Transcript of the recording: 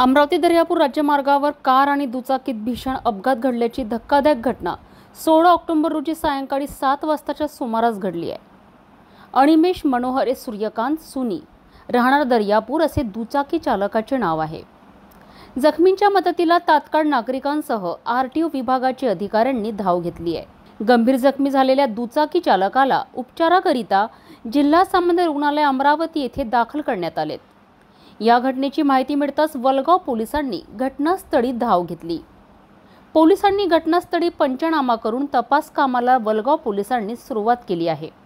Amravati Daryapur राज्यमार्गावर car आणि दुचाकीत भीषण अपघात घडल्याची धक्कादायक घटना सोळा ऑक्टोबर रोजी सायंकाळी सात वाजताच्या सुमारास घडली आहे अणिमेश मनोहर हे सूर्यकांत सुनी राहणार दर्यापूर असे दुचाकी चालकाचे नाव आहे जखमींच्या मदतीला तात्काळ नागरिकांसह आर टी ओ विभागाचे अधिकाऱ्यांनी धाव घेतली आहे गंभीर जखमी झालेल्या दुचाकी चालकाला उपचाराकरिता जिल्हा सामान्य रुग्णालय अमरावती येथे दाखल करण्यात आलेत या घटनेची माहिती मिळताच वलगाव पोलिसांनी घटनास्थळी धाव घेतली पोलिसांनी घटनास्थळी पंचनामा करून तपास कामाला वलगाव पोलिसांनी सुरुवात केली आहे